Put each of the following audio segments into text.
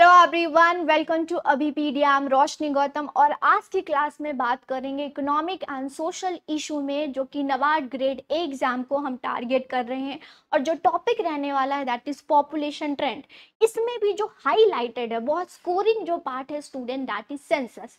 Hello everyone welcome to अभी पीडिया M रोशनी गौतम और आज की क्लास में बात करेंगे इकोनॉमिक एंड सोशल इशू में जो कि नवाड ग्रेड ए एग्ज़ाम को हम टारगेट कर रहे हैं और जो टॉपिक रहने वाला है दैट इज़ पॉपुलेशन ट्रेंड इसमें भी जो हाईलाइटेड है बहुत स्कोरिंग जो पार्ट है student that is census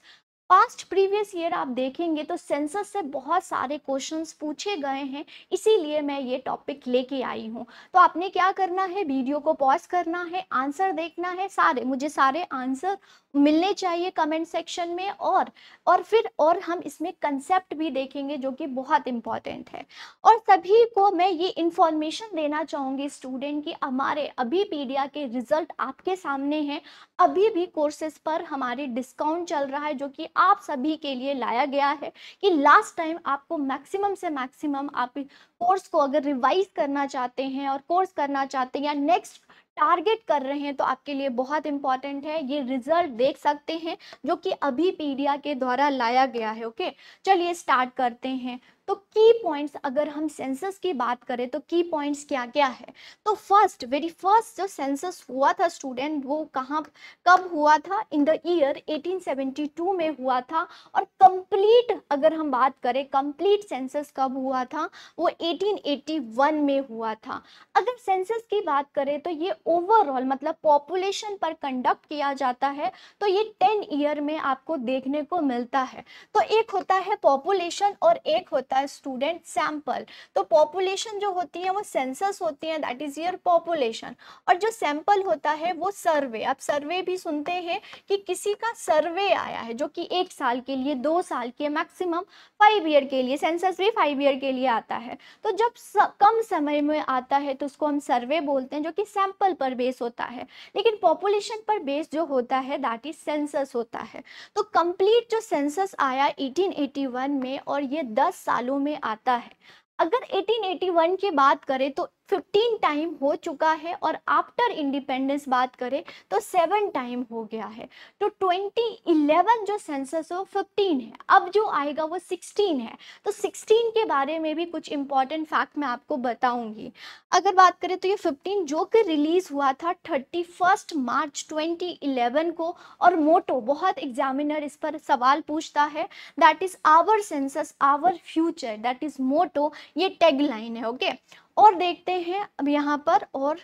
past previous year आप देखेंगे तो सेंसस से बहुत सारे क्वेश्चंस पूछे गए हैं इसीलिए मैं ये टॉपिक लेके आई हूँ तो आपने क्या करना है वीडियो को पॉज करना है आंसर देखना है सारे मुझे सारे आंसर मिलने चाहिए कमेंट सेक्शन में और और फिर और हम इसमें कंसेप्ट भी देखेंगे जो कि बहुत इम्पॉर्टेंट है और सभी को मैं ये इन्फॉर्मेशन देना चाहूँगी स्टूडेंट कि हमारे अभी पीडिया के रिजल्ट आपके सामने हैं अभी भी कोर्सेज पर हमारे डिस्काउंट चल रहा है जो कि आप सभी के लिए लाया गया है कि लास्ट टाइम आपको मैक्सिमम से मैक्सिमम आप कोर्स को अगर रिवाइज करना चाहते हैं और कोर्स करना चाहते हैं या नेक्स्ट टारगेट कर रहे हैं तो आपके लिए बहुत इंपॉर्टेंट है ये रिजल्ट देख सकते हैं जो कि अभी पीडिया के द्वारा लाया गया है ओके चलिए स्टार्ट करते हैं तो की पॉइंट्स अगर हम सेंसस की बात करें तो की पॉइंट्स क्या क्या है तो फर्स्ट वेरी फर्स्ट जो सेंसस हुआ था स्टूडेंट वो कहाँ कब हुआ था इन द ईयर 1872 में हुआ था और कंप्लीट अगर हम बात करें कंप्लीट सेंसस कब हुआ था वो 1881 में हुआ था अगर सेंसस की बात करें तो ये ओवरऑल मतलब पॉपुलेशन पर कंडक्ट किया जाता है तो ये टेन ईयर में आपको देखने को मिलता है तो एक होता है पॉपुलेशन और एक होता स्टूडेंट सैंपल तो पॉपुलेशन जो होती है वो सेंसस होती है दैट इज योर पॉपुलेशन और जो सैंपल होता है वो सर्वे आप सर्वे भी सुनते हैं कि किसी का सर्वे आया है जो कि एक साल के लिए दो साल के मैक्सिमम फाइव ईयर के लिए सेंसस भी फाइव ईयर के लिए आता है तो जब स, कम समय में आता है तो उसको हम सर्वे बोलते हैं जो कि सैंपल पर बेस होता है लेकिन पॉपुलेशन पर बेस जो होता है दैट इज सेंसस होता है तो कंप्लीट जो सेंसस आया 1881 में और ये 10 सालों में आता है अगर 1881 की बात करें तो फिफ्टीन टाइम हो चुका है और आफ्टर इंडिपेंडेंस बात करें तो सेवन टाइम हो गया है तो ट्वेंटी इलेवन जो सेंसस हो फिफ्टीन है अब जो आएगा वो सिक्सटीन है तो सिक्सटीन के बारे में भी कुछ इंपॉर्टेंट फैक्ट मैं आपको बताऊंगी अगर बात करें तो ये फिफ्टीन जो कि रिलीज हुआ था thirty first March twenty eleven को और मोटो बहुत एग्जामिनर इस पर सवाल पूछता है that is our census our future that is motto ये टेग लाइन है ओके okay? और देखते हैं अब यहाँ पर और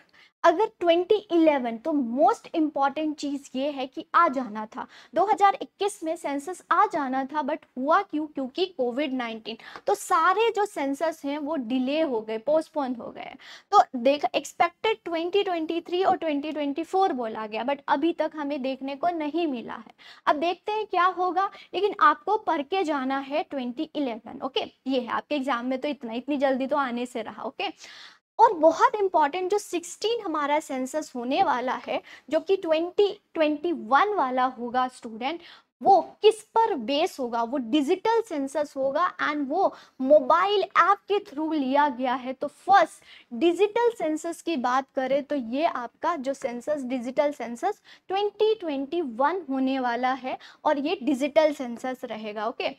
अगर 2011 तो मोस्ट इम्पॉर्टेंट चीज़ ये है कि आ जाना था 2021 में सेंसस आ जाना था बट हुआ क्यों क्योंकि कोविड 19 तो सारे जो सेंसस हैं वो डिले हो गए पोस्टपोन हो गए तो देख एक्सपेक्टेड 2023 और 2024 बोला गया बट अभी तक हमें देखने को नहीं मिला है अब देखते हैं क्या होगा लेकिन आपको पढ़ के जाना है ट्वेंटी ओके ये है आपके एग्जाम में तो इतना इतनी जल्दी तो आने से रहा ओके और बहुत इम्पॉर्टेंट जो 16 हमारा सेंसस होने वाला है जो कि 2021 वाला होगा स्टूडेंट वो किस पर बेस होगा वो डिजिटल सेंसस होगा एंड वो मोबाइल ऐप के थ्रू लिया गया है तो फर्स्ट डिजिटल सेंसस की बात करें तो ये आपका जो सेंसस डिजिटल सेंसस 2021 होने वाला है और ये डिजिटल सेंसस रहेगा ओके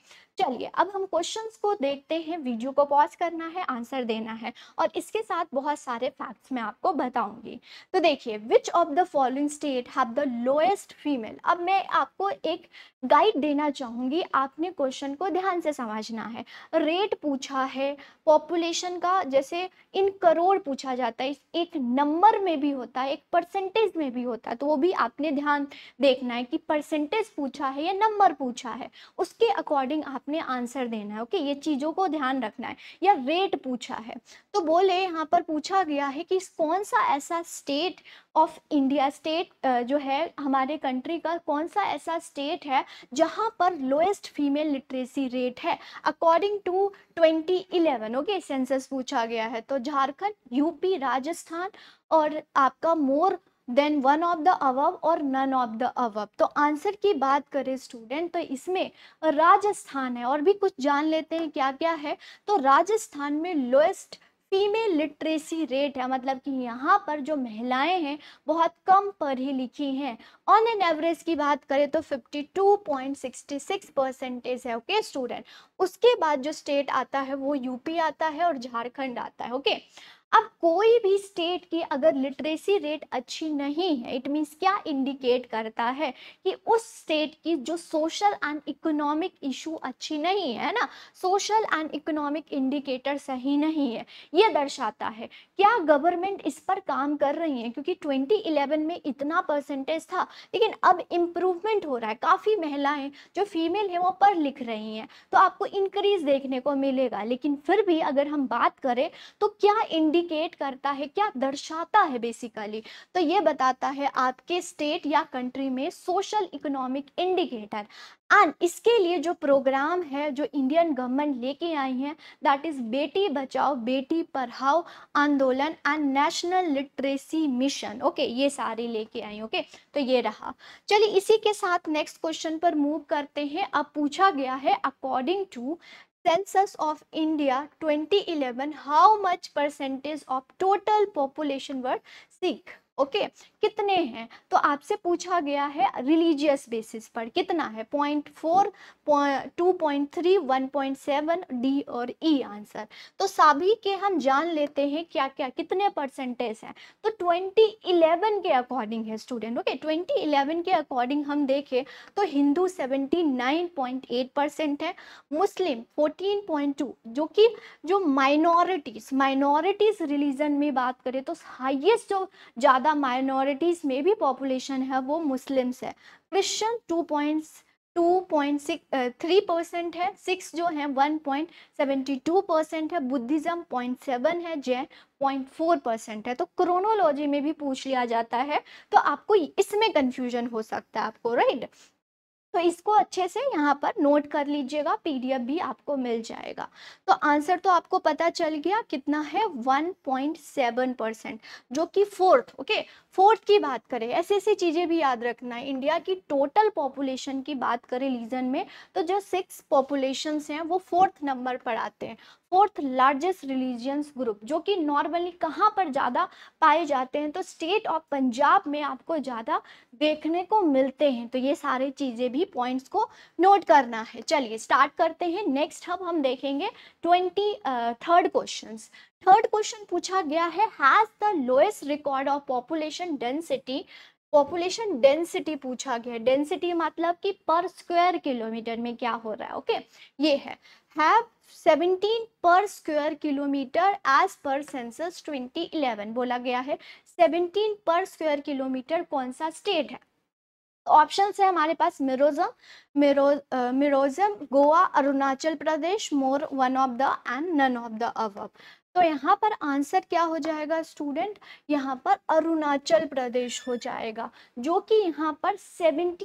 चलिए अब हम क्वेश्चंस को देखते हैं वीडियो को पॉज करना है आंसर देना है और इसके साथ बहुत सारे फैक्ट्स मैं आपको बताऊंगी तो देखिए which of the following state have the lowest female अब मैं आपको एक गाइड देना चाहूँगी आपने क्वेश्चन को ध्यान से समझना है रेट पूछा है पॉपुलेशन का जैसे इन करोड़ पूछा जाता है एक नंबर में भी होता है एक परसेंटेज में भी होता है तो वो भी आपने ध्यान देखना है कि परसेंटेज पूछा है या नंबर पूछा है उसके अकॉर्डिंग आपने आंसर देना है ओके ये चीज़ों को ध्यान रखना है या रेट पूछा है तो बोले यहाँ पर पूछा गया है कि कौन सा ऐसा स्टेट ऑफ इंडिया स्टेट जो है हमारे कंट्री का कौन सा ऐसा स्टेट है है जहां पर लोएस्ट फीमेल लिटरेसी रेट है अकॉर्डिंग टू 2011 ओके सेंसस पूछा गया है तो झारखंड यूपी राजस्थान और आपका more than one of the above और नन ऑफ द अवब तो आंसर की बात करें स्टूडेंट तो इसमें राजस्थान है और भी कुछ जान लेते हैं क्या क्या है तो राजस्थान में लोएस्ट फीमेल लिटरेसी रेट है मतलब कि यहाँ पर जो महिलाएं हैं बहुत कम पढ़ी लिखी हैं ऑन एन एवरेज की बात करें तो 52.66 परसेंटेज है ओके स्टूडेंट उसके बाद जो स्टेट आता है वो यूपी आता है और झारखंड आता है ओके okay? अब कोई भी स्टेट की अगर लिटरेसी रेट अच्छी नहीं है इट मीन्स क्या इंडिकेट करता है कि उस स्टेट की जो सोशल एंड इकोनॉमिक इशू अच्छी नहीं है ना सोशल एंड इकोनॉमिक इंडिकेटर सही नहीं है ये दर्शाता है क्या गवर्नमेंट इस पर काम कर रही है क्योंकि 2011 में इतना परसेंटेज था लेकिन अब इम्प्रूवमेंट हो रहा है काफ़ी महिलाएं जो फीमेल हैं वो पढ़ लिख रही हैं तो आपको इंक्रीज देखने को मिलेगा लेकिन फिर भी अगर हम बात करें तो क्या इंडिया इंडिकेट करता है क्या दर्शाता है बेसिकली तो ये बताता है आपके स्टेट या कंट्री में सोशल इकोनॉमिक इंडिकेटर एंड इसके लिए जो प्रोग्राम है जो इंडियन गवर्नमेंट लेके आई है दैट इज़ बेटी बचाओ बेटी पढ़ाओ आंदोलन and national literacy mission okay ये सारे लेके आई ओके okay? तो ये रहा चलिए इसी के साथ नेक्स्ट क्वेश्चन पर मूव करते हैं अब पूछा गया है according to census of India 2011, how much percentage of total population were Sikh? Okay कितने हैं तो आपसे पूछा गया है रिलीजियस बेसिस पर कितना है point four two point three one point seven D और ई e आंसर तो सभी के हम जान लेते हैं क्या क्या कितने परसेंटेज हैं तो ट्वेंटी इलेवन के अकॉर्डिंग है स्टूडेंट ओके ट्वेंटी इलेवन के अकॉर्डिंग हम देखें तो Hindu seventy nine point eight percent है मुस्लिम फोर्टीन पॉइंट टू जो कि जो माइनॉरिटीज माइनॉरिटीज रिलीजन में बात करें तो हाइएस्ट जो ज़्यादा ज़्यादा माइनॉरिटीज़ में भी पॉपुलेशन है वो मुस्लिम्स है Christian two point two point six three percent है सिक्स जो है one point seventy two percent है बुद्धिज़्म पॉइंट सेवन है जैन पॉइंट फोर परसेंट है तो क्रोनोलॉजी में भी पूछ लिया जाता है तो आपको इसमें कन्फ्यूजन हो सकता है आपको राइट right? तो इसको अच्छे से यहाँ पर नोट कर लीजिएगा पीडीएफ भी आपको मिल जाएगा तो आंसर तो आपको पता चल गया कितना है 1.7 परसेंट जो कि फोर्थ ओके फोर्थ की बात करें ऐसी ऐसी चीज़ें भी याद रखना है इंडिया की टोटल पॉपुलेशन की बात करें रीजन में तो जो सिक्स पॉपुलेशन हैं वो फोर्थ नंबर पर आते हैं फोर्थ लार्जेस्ट रिलीजियंस ग्रुप जो कि नॉर्मली कहाँ पर ज़्यादा पाए जाते हैं तो स्टेट ऑफ पंजाब में आपको ज़्यादा देखने को मिलते हैं तो ये सारे चीज़ें भी पॉइंट्स को नोट करना है चलिए स्टार्ट करते हैं नेक्स्ट हम हम देखेंगे twenty third question third question पूछा गया है has the lowest record of population density population density पूछा गया है डेंसिटी मतलब कि पर स्क्वायर किलोमीटर में क्या हो रहा है ओके okay? ये है have 17 per square kilometre as per census 2011 बोला गया है 17 पर स्क्वायर किलोमीटर कौन सा स्टेट है ऑप्शन है हमारे पास Mizoram Mizoram Goa Arunachal Pradesh more one of the and none of the above तो यहाँ पर आंसर क्या हो जाएगा स्टूडेंट यहाँ पर अरुणाचल प्रदेश हो जाएगा जो कि यहाँ पर 17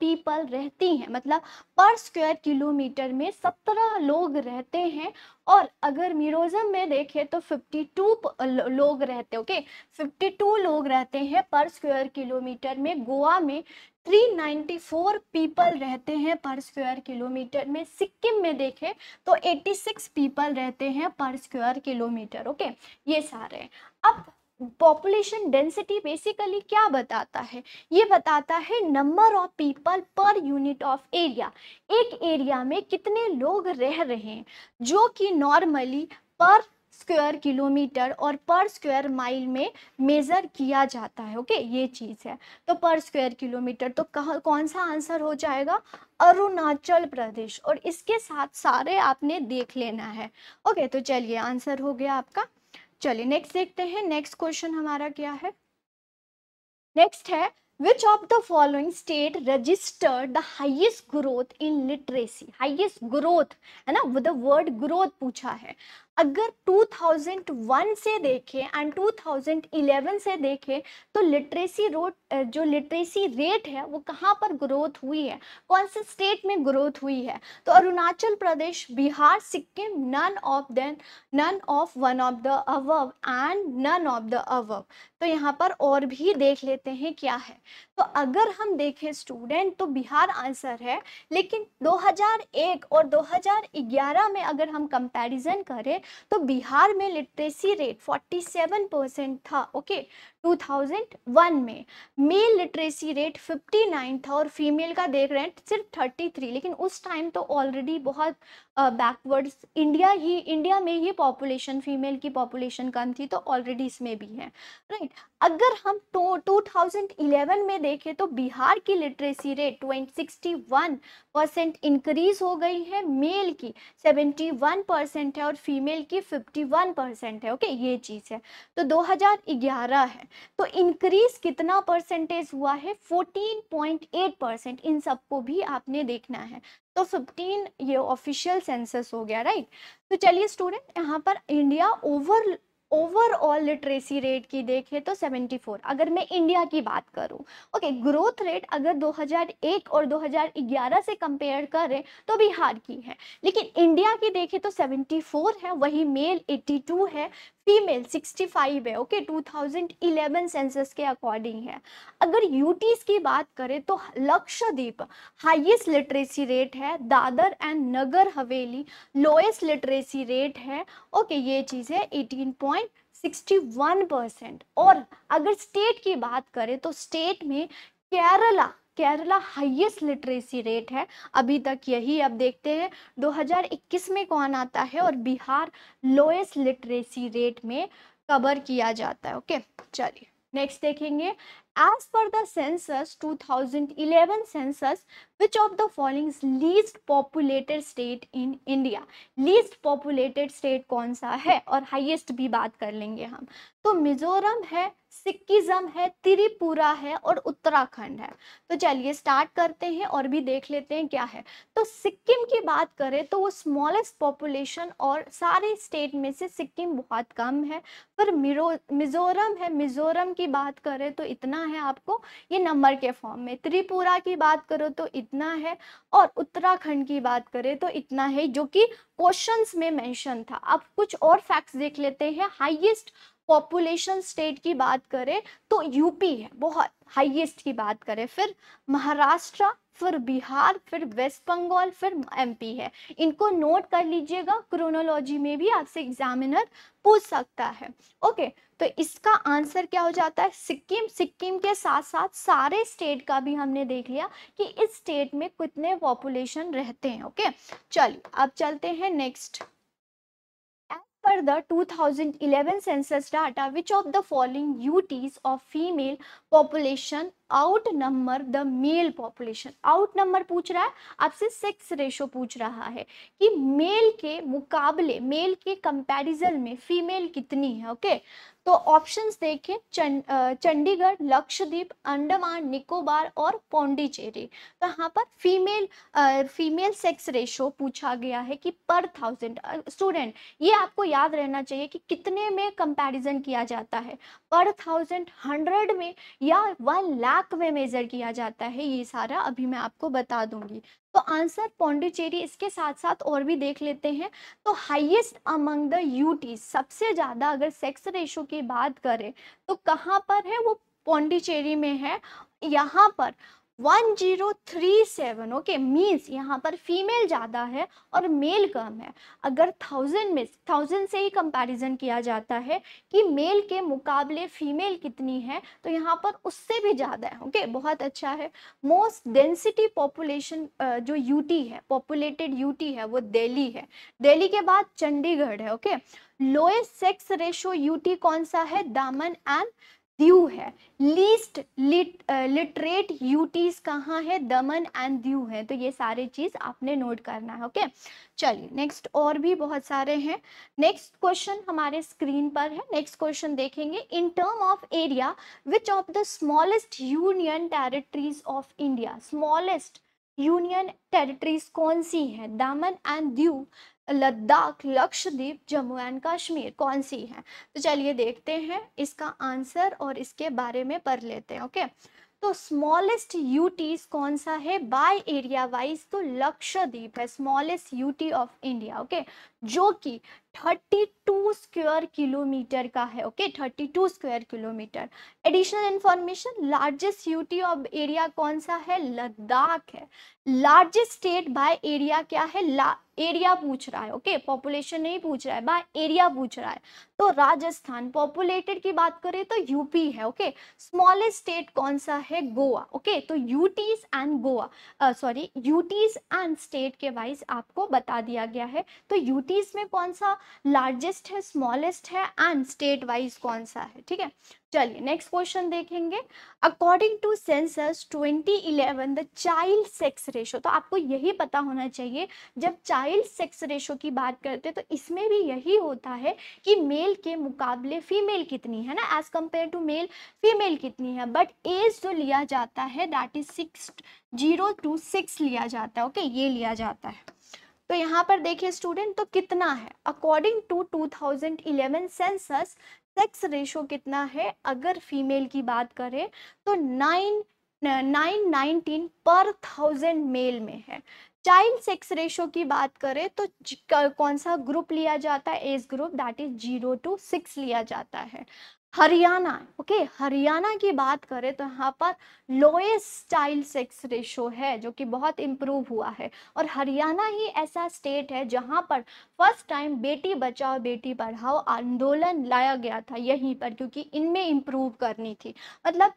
पीपल रहती हैं मतलब पर स्क्वायर किलोमीटर में 17 लोग रहते हैं और अगर मीरोज़म में देखें तो 52 लोग रहते हैं ओके 52 लोग रहते हैं पर स्क्वायर किलोमीटर में गोवा में 394 पीपल रहते हैं पर स्क्वायर किलोमीटर में सिक्किम में देखें तो 86 पीपल रहते हैं पर स्क्वायर किलोमीटर ओके ये सारे अब पॉपुलेशन डेंसिटी बेसिकली क्या बताता है ये बताता है number of people per unit of area एक एरिया में कितने लोग रह रहे हैं जो कि नॉर्मली पर स्क्वायर किलोमीटर और पर स्क्वायर माइल में मेज़र किया जाता है ओके ये चीज़ है तो पर स्क्वायर किलोमीटर तो कहा कौन सा आंसर हो जाएगा अरुणाचल प्रदेश और इसके साथ सारे आपने देख लेना है ओके तो चलिए आंसर हो गया आपका चलिए नेक्स्ट देखते हैं नेक्स्ट क्वेश्चन हमारा क्या है नेक्स्ट है which of the following state registered the highest growth in literacy highest growth है ना वर्ड ग्रोथ पूछा है अगर 2001 से देखें एंड 2011 से देखें तो लिटरेसी रोट जो लिटरेसी रेट है वो कहाँ पर ग्रोथ हुई है कौन से स्टेट में ग्रोथ हुई है तो Arunachal Pradesh Bihar Sikkim none of then none of one of the above and none of the above तो यहाँ पर और भी देख लेते हैं क्या है तो अगर हम देखें स्टूडेंट तो बिहार आंसर है लेकिन 2001 और 2011 में अगर हम कंपैरिजन करें तो बिहार में लिटरेसी रेट 47 परसेंट था ओके 2001 में मेल लिटरेसी रेट 59 था और फीमेल का देख रहे हैं सिर्फ 33 लेकिन उस टाइम तो ऑलरेडी बहुत बैकवर्ड्स इंडिया ही इंडिया में ही पॉपुलेशन फीमेल की पॉपुलेशन कम थी तो ऑलरेडी इसमें भी है राइट अगर हम तो 2011 में देखें तो बिहार की literacy rate twenty percent increase हो गई है मेल की 71 परसेंट है और फीमेल की 51 परसेंट है ओके ये चीज़ है तो 2011 है तो इंक्रीज कितना परसेंटेज हुआ है 14.8 परसेंट इन सबको भी आपने देखना है तो 15 ये ऑफिशियल सेंसस हो गया राइट तो चलिए स्टूडेंट यहाँ पर India over overall literacy rate की देखें तो 74 अगर मैं इंडिया की बात करूं ओके ग्रोथ रेट अगर 2001 और 2011 से कंपेयर करें तो बिहार की है लेकिन इंडिया की देखें तो 74 है वही मेल 82 है फीमेल 65 है ओके 2011 सेंसस के अकॉर्डिंग है अगर यूटीज की बात करें तो लक्षद्वीप हाईएस्ट लिटरेसी रेट है Dadar and Nagar Haveli lowest literacy rate है ओके ये चीज़ है 18.61 परसेंट और अगर स्टेट की बात करें तो स्टेट में Kerala Kerala highest literacy rate है अभी तक यही अब देखते हैं 2021 में कौन आता है और बिहार लोएस्ट लिटरेसी रेट में कवर किया जाता है ओके चलिए नेक्स्ट देखेंगे as per two thousand 2011 census which of the following least populated state in India least populated state कौन सा है और हाईएस्ट भी बात कर लेंगे हम तो मिजोरम है सिक्किज़म है त्रिपुरा है और उत्तराखंड है तो चलिए स्टार्ट करते हैं और भी देख लेते हैं क्या है तो सिक्किम की बात करें तो वो स्मॉलेस्ट पॉपुलेशन और सारे स्टेट में से सिक्किम बहुत कम है पर मिजोरम है मिजोरम की बात करें तो इतना है आपको ये नंबर के फॉर्म में त्रिपुरा की बात करो तो इतना है और उत्तराखंड की बात करें तो इतना है जो कि क्वेश्चन में मैंशन था अब कुछ और फैक्ट्स देख लेते हैं हाइएस्ट पॉपुलेशन स्टेट की बात करें तो यूपी है बहुत हाइएस्ट की बात करें फिर महाराष्ट्र फिर बिहार फिर वेस्ट बंगाल फिर एमपी है इनको नोट कर लीजिएगा क्रोनोलॉजी में भी आपसे एग्जामिनर पूछ सकता है ओके तो इसका आंसर क्या हो जाता है सिक्किम सिक्किम के साथ साथ सारे स्टेट का भी हमने देख लिया कि इस स्टेट में कितने पॉपुलेशन रहते हैं ओके चलिए अब चलते हैं नेक्स्ट पर the 2011 census data which of the following UTs of female population out number the male population out number पूछ रहा है आपसे सेक्स रेशो पूछ रहा है कि मेल के मुकाबले मेल के कंपैरिजन में फीमेल कितनी है ओके okay? तो ऑप्शंस देखें चंडीगढ़ लक्षद्वीप अंडमान निकोबार और पौंडीचेरी तो यहाँ पर फीमेल फीमेल सेक्स रेशो पूछा गया है कि पर थाउजेंड स्टूडेंट ये आपको याद रहना चाहिए कि कितने में कंपैरिजन किया जाता है पर थाउजेंड हंड्रेड में या वन लाख में मेज़र किया जाता है ये सारा अभी मैं आपको बता दूंगी तो आंसर पौंडीचेरी इसके साथ साथ और भी देख लेते हैं तो हाईएस्ट अमंग द यूटी सबसे ज़्यादा अगर सेक्स रेशो की बात करें तो कहाँ पर है वो पौंडीचेरी में है यहाँ पर one zero three seven okay means यहाँ पर फीमेल ज़्यादा है और मेल कम है अगर थाउजेंड में थाउजेंड से ही कंपैरिजन किया जाता है कि मेल के मुकाबले फीमेल कितनी है तो यहाँ पर उससे भी ज़्यादा है ओके okay? बहुत अच्छा है मोस्ट डेंसिटी पॉपुलेशन जो यूटी है पॉपुलेटेड यूटी है वो दिल्ली है दिल्ली के बाद चंडीगढ़ है okay lowest sex ratio UT कौन सा है दामन एंड दीव है लीस्ट लिट लिटरेट यूटीज कहाँ है दमन एंड दीव है तो ये सारे चीज़ आपने नोट करना है ओके चलिए नेक्स्ट और भी बहुत सारे हैं नेक्स्ट क्वेश्चन हमारे स्क्रीन पर है नेक्स्ट क्वेश्चन देखेंगे in term of area which of the smallest union territories of India smallest union territories कौन सी है दामन एंड दीव लद्दाख लक्षद्वीप जम्मू एंड कश्मीर कौन सी है तो चलिए देखते हैं इसका आंसर और इसके बारे में पढ़ लेते हैं ओके तो स्मॉलेस्ट यूटीज कौन सा है बाय एरिया वाइज तो लक्षद्वीप है smallest UT of India okay जो कि थर्टी टू स्क्वेयर किलोमीटर का है okay thirty two square kilometre additional information largest UT of area कौन सा है लद्दाख है लार्जेस्ट स्टेट बाय एरिया क्या है ला एरिया पूछ रहा है ओके okay? पॉपुलेशन नहीं पूछ रहा है बाय एरिया पूछ रहा है तो राजस्थान पॉपुलेटेड की बात करें तो यूपी है ओके स्मॉलेस्ट स्टेट कौन सा है गोवा ओके okay? तो UTs and Goa sorry UTs and state के वाइज आपको बता दिया गया है तो यूटीज में कौन सा लार्जेस्ट है स्मॉलेस्ट है एंड स्टेट वाइज कौन सा है ठीक है चलिए नेक्स्ट क्वेश्चन देखेंगे according to census 2011 the child sex ratio तो आपको यही पता होना चाहिए जब चाइल्ड सेक्स रेशो की बात करते हैं तो इसमें भी यही होता है कि मेल के मुकाबले फीमेल कितनी है ना as compare to male female कितनी है बट एज जो लिया जाता है that is six zero to six लिया जाता है ओके okay? ये लिया जाता है तो यहाँ पर देखिए स्टूडेंट तो कितना है according to 2011 census sex ratio कितना है अगर फीमेल की बात करें तो nine nine nineteen per thousand male में है चाइल्ड सेक्स रेशो की बात करें तो कौन सा ग्रुप लिया जाता है as group that is zero to six लिया जाता है हरियाणा ओके हरियाणा की बात करें तो यहाँ पर लोएस्ट चाइल्ड सेक्स रेशो है जो कि बहुत इम्प्रूव हुआ है और हरियाणा ही ऐसा स्टेट है जहाँ पर फर्स्ट टाइम बेटी बचाओ बेटी पढ़ाओ आंदोलन लाया गया था यहीं पर क्योंकि इनमें इम्प्रूव करनी थी मतलब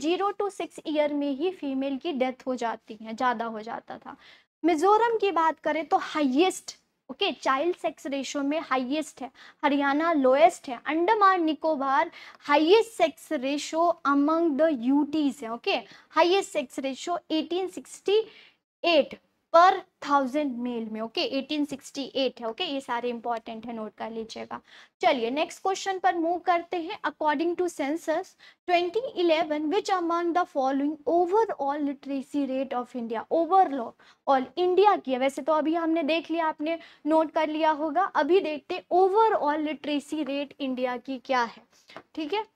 जीरो टू सिक्स ईयर में ही फीमेल की डेथ हो जाती है ज़्यादा हो जाता था मिजोरम की बात करें तो highest okay child sex ratio में हाईएस्ट है हरियाणा लोएस्ट है Andaman Nicobar highest sex ratio among the UTs है okay highest sex ratio 1868 per thousand male में ओके एटीन सिक्सटी एट है ओके ये सारे इंपॉर्टेंट है नोट कर लीजिएगा चलिए नेक्स्ट क्वेश्चन पर मूव करते हैं according to census twenty eleven which among the following overall literacy rate of India overall all India की है वैसे तो अभी हमने देख लिया आपने नोट कर लिया होगा अभी देखते ओवरऑल लिटरेसी रेट इंडिया की क्या है ठीक है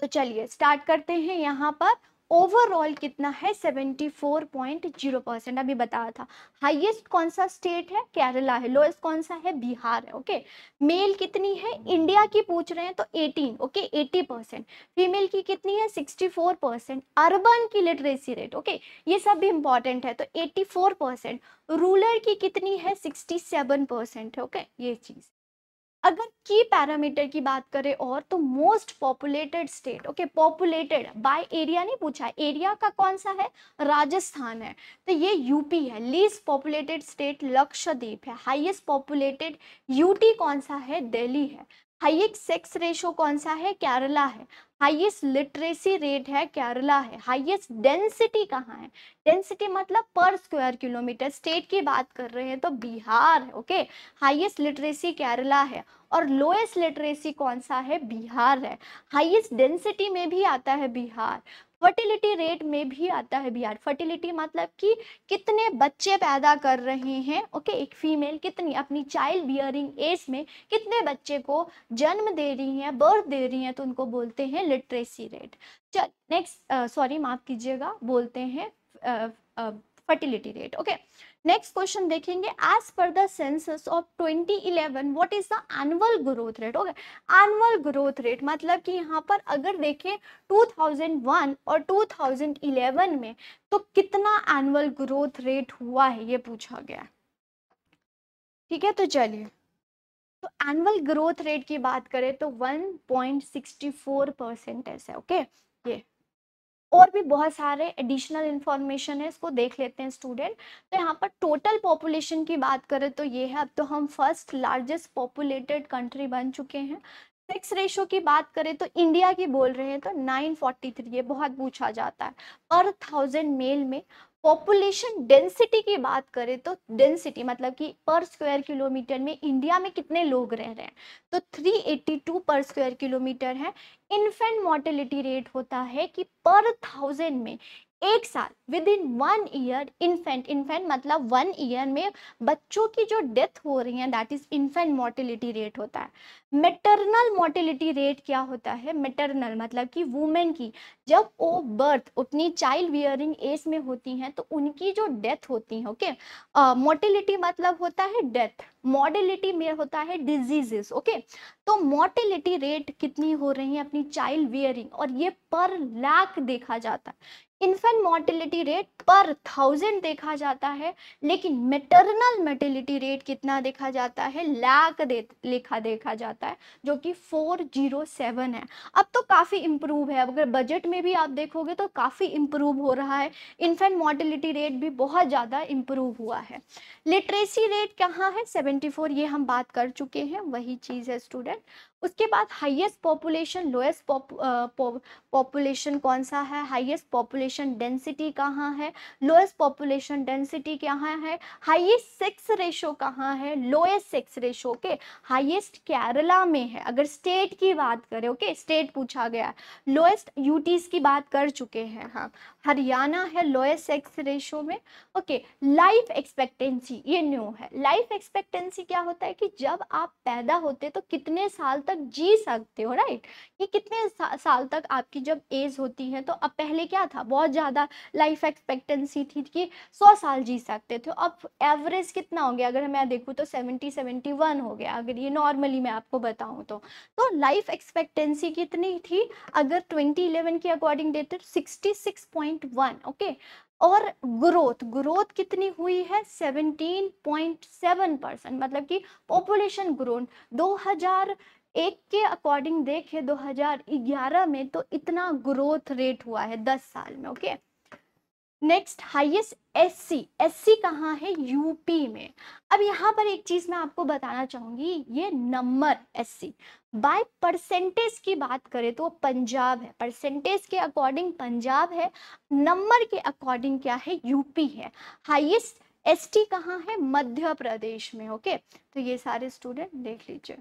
तो चलिए स्टार्ट करते हैं यहाँ पर ओवरऑल कितना है 74.0 परसेंट अभी बताया था हाईएस्ट कौन सा स्टेट है केरला है लोएस्ट कौन सा है बिहार है ओके मेल कितनी है इंडिया की पूछ रहे हैं तो 18 ओके 80 परसेंट फीमेल की कितनी है 64 परसेंट अर्बन की लिटरेसी रेट ओके ये सब भी इंपॉर्टेंट है तो 84 परसेंट रूरल की कितनी है 67 परसेंट ओके ये चीज़ अगर की पैरामीटर की बात करें और तो most populated state okay populated by area नहीं पूछा एरिया का कौन सा है राजस्थान है तो ये यूपी है लीस्ट पॉपुलेटेड स्टेट लक्षद्वीप है हाईएस्ट पॉपुलेटेड यूटी कौन सा है दिल्ली है हाइएस्ट सेक्स रेशो कौन सा है केरला है हाइएस्ट लिटरेसी रेट है केरला है हाइएस्ट डेंसिटी कहाँ है डेंसिटी मतलब पर स्क्वायर किलोमीटर स्टेट की बात कर रहे हैं तो बिहार है ओके हाइएस्ट लिटरेसी केरला है और लोएस्ट लिटरेसी कौन सा है बिहार है हाइएस्ट डेंसिटी में भी आता है बिहार फर्टिलिटी रेट में भी आता है बिहार फर्टिलिटी मतलब कि कितने बच्चे पैदा कर रहे हैं ओके एक फीमेल कितनी अपनी चाइल्ड बियरिंग एज में कितने बच्चे को जन्म दे रही हैं बर्थ दे रही हैं तो उनको बोलते हैं लिटरेसी रेट चल नेक्स्ट सॉरी माफ़ कीजिएगा बोलते हैं fertility rate okay next question देखेंगे as per census census of 2011 what is the annual growth rate okay annual growth rate मतलब कि यहाँ पर अगर देखें 2001 और 2011 में तो कितना एनुअल ग्रोथ रेट हुआ है ये पूछा गया ठीक है तो चलिए तो एनुअल ग्रोथ रेट की बात करें तो 1.64 परसेंट ऐसा ओके ये और भी बहुत सारे एडिशनल इन्फॉर्मेशन है इसको देख लेते हैं स्टूडेंट तो यहाँ पर टोटल पॉपुलेशन की बात करें तो ये है अब तो हम फर्स्ट लार्जेस्ट पॉपुलेटेड कंट्री बन चुके हैं सेक्स रेशो की बात करें तो इंडिया की बोल रहे हैं तो 943 ये बहुत पूछा जाता है पर थाउजेंड मेल में पॉपुलेशन डेंसिटी की बात करें तो डेंसिटी मतलब कि पर स्क्वायर किलोमीटर में इंडिया में कितने लोग रह रहे हैं तो 382 पर स्क्वायर किलोमीटर है इन्फेंट मोर्टेलिटी रेट होता है कि पर थाउजेंड में एक साल within one year infant infant मतलब वन ईयर में बच्चों की जो डेथ हो रही है that is infant mortality rate होता है मेटरनल मोर्टिलिटी रेट क्या होता है मेटरनल मतलब कि वुमेन की जब वो बर्थ अपनी चाइल्ड वियरिंग एज में होती हैं तो उनकी जो डेथ होती है ओके मोर्टिलिटी मतलब होता है डेथ मोर्डिलिटी में होता है डिजीजेस ओके तो मोर्टिलिटी रेट कितनी हो रही है अपनी चाइल्ड वियरिंग और ये पर लाख देखा जाता है infant mortality rate per thousand देखा जाता है लेकिन मेटरनल मेटिलिटी रेट कितना देखा जाता है लाख दे लिखा देखा जाता है जो कि फोर जीरो सेवन है अब तो काफ़ी इम्प्रूव है अगर बजट में भी आप देखोगे तो काफ़ी इम्प्रूव हो रहा है इन्फेंट मोर्टिलिटी रेट भी बहुत ज़्यादा इम्प्रूव हुआ है लिटरेसी रेट कहाँ है सेवेंटी फोर ये हम बात कर चुके हैं वही चीज़ है स्टूडेंट उसके बाद हाइएस्ट पॉपुलेशन लोएस्ट पॉपुलेशन कौन सा है हाइएस्ट पॉपुलेशन पॉपुलेशन डेंसिटी कहाँ है लोएस्ट पॉपुलेशन डेंसिटी कहाँ है हाईएस्ट सेक्स रेशो कहाँ है लोएस्ट सेक्स रेशो के हाईएस्ट केरला में है अगर स्टेट की बात करें ओके स्टेट पूछा गया है लोएस्ट यूटीज की बात कर चुके हैं हाँ हरियाणा है लोएस्ट सेक्स रेशो में ओके लाइफ एक्सपेक्टेंसी ये न्यू है लाइफ एक्सपेक्टेंसी क्या होता है कि जब आप पैदा होते तो कितने साल तक जी सकते हो राइट ये कितने सा, साल तक आपकी जब एज होती है तो अब पहले क्या था बहुत ज़्यादा लाइफ एक्सपेक्टेंसी थी कि सौ साल जी सकते थे अब एवरेज कितना हो गया अगर मैं देखूँ तो सेवेंटी सेवेंटी वन हो गया अगर ये नॉर्मली मैं आपको बताऊँ तो तो लाइफ एक्सपेक्टेंसी कितनी थी अगर ट्वेंटी इलेवन के according dated sixty six point one okay और ग्रोथ ग्रोथ कितनी हुई है 17.7 परसेंट मतलब कि पॉपुलेशन ग्रोथ 2000 एक के अकॉर्डिंग देखे 2011 में तो इतना ग्रोथ रेट हुआ है 10 साल में okay next highest SC SC कहाँ है यूपी में अब यहाँ पर एक चीज़ मैं आपको बताना चाहूंगी ये नंबर एससी बाय परसेंटेज की बात करें तो पंजाब है परसेंटेज के अकॉर्डिंग पंजाब है नंबर के अकॉर्डिंग क्या है यूपी है हाईएस्ट एसटी कहाँ है मध्य प्रदेश में ओके तो ये सारे स्टूडेंट देख लीजिए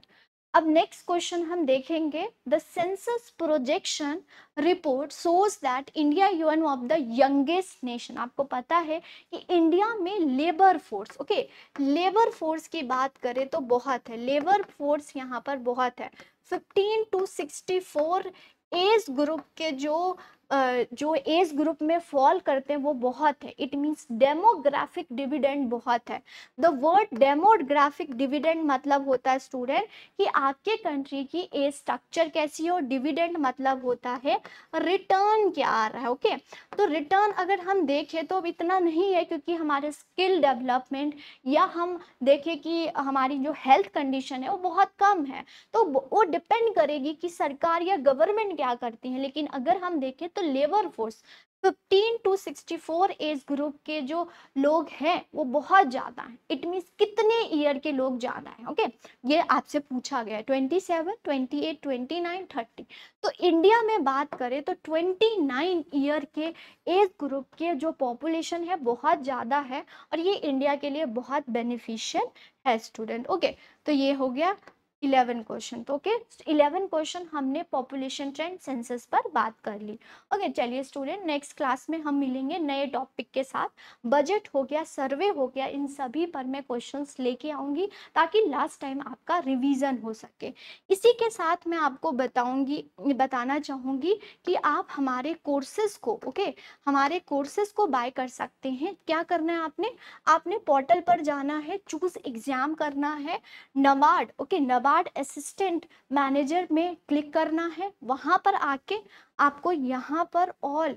अब नेक्स्ट क्वेश्चन हम देखेंगे the census projection report says that India an of the youngest nation आपको पता है कि इंडिया में labour force okay labour force की बात करें तो बहुत है लेबर फोर्स यहाँ पर बहुत है 15 टू 64 एज ग्रुप के जो जो एज ग्रुप में फॉल करते हैं वो बहुत है इट मींस डेमोग्राफिक डिविडेंड बहुत है द वर्ड डेमोग्राफिक डिविडेंड मतलब होता है स्टूडेंट कि आपके कंट्री की एज स्ट्रक्चर कैसी हो डिविडेंड मतलब होता है रिटर्न क्या आ रहा है ओके okay? तो रिटर्न अगर हम देखें तो अब इतना नहीं है क्योंकि हमारे स्किल डेवलपमेंट या हम देखें कि हमारी जो हेल्थ कंडीशन है वो बहुत कम है तो वो डिपेंड करेगी कि सरकार या गवर्नमेंट क्या करती हैं लेकिन अगर हम देखें तो labour force 15 to 64 age group के जो लोग हैं वो बहुत ज़्यादा हैं इट मीन्स कितने ईयर के लोग ज़्यादा हैं ओके ये आपसे पूछा गया है 27, 28, 29, 30 तो इंडिया में बात करें तो 29 ईयर के एज ग्रुप के जो पॉपुलेशन है बहुत ज़्यादा है और ये इंडिया के लिए बहुत बेनिफिशियल है स्टूडेंट ओके तो ये हो गया इलेवन क्वेश्चन तो ओके इलेवन क्वेश्चन हमने पॉपुलेशन ट्रेंड सेंसस पर बात कर ली ओके चलिए स्टूडेंट नेक्स्ट क्लास में हम मिलेंगे नए टॉपिक के साथ बजट हो गया सर्वे हो गया इन सभी पर मैं क्वेश्चंस लेके आऊँगी ताकि लास्ट टाइम आपका रिवीजन हो सके इसी के साथ मैं आपको बताऊँगी बताना चाहूँगी कि आप हमारे कोर्सेस को ओके हमारे कोर्सेस को बाय कर सकते हैं क्या करना है आपने आपने पोर्टल पर जाना है चूज एग्जाम करना है NABARD okay okay, NABARD NABARD assistant manager में क्लिक करना है वहाँ पर आके आपको यहाँ पर ऑल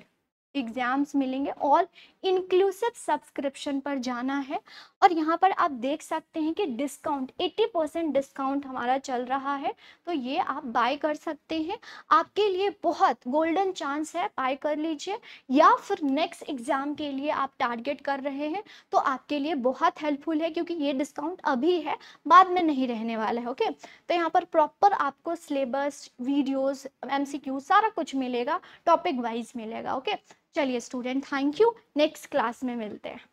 एग्ज़ाम्स मिलेंगे और इंक्लूसिव सब्सक्रिप्शन पर जाना है और यहाँ पर आप देख सकते हैं कि डिस्काउंट 80 परसेंट डिस्काउंट हमारा चल रहा है तो ये आप बाय कर सकते हैं आपके लिए बहुत गोल्डन चांस है बाय कर लीजिए या फिर नेक्स्ट एग्ज़ाम के लिए आप टारगेट कर रहे हैं तो आपके लिए बहुत हेल्पफुल है क्योंकि ये डिस्काउंट अभी है बाद में नहीं रहने वाला है ओके तो यहाँ पर प्रॉपर आपको सिलेबस वीडियोज़ एम सारा कुछ मिलेगा टॉपिक वाइज मिलेगा ओके चलिए student thank you next class में मिलते हैं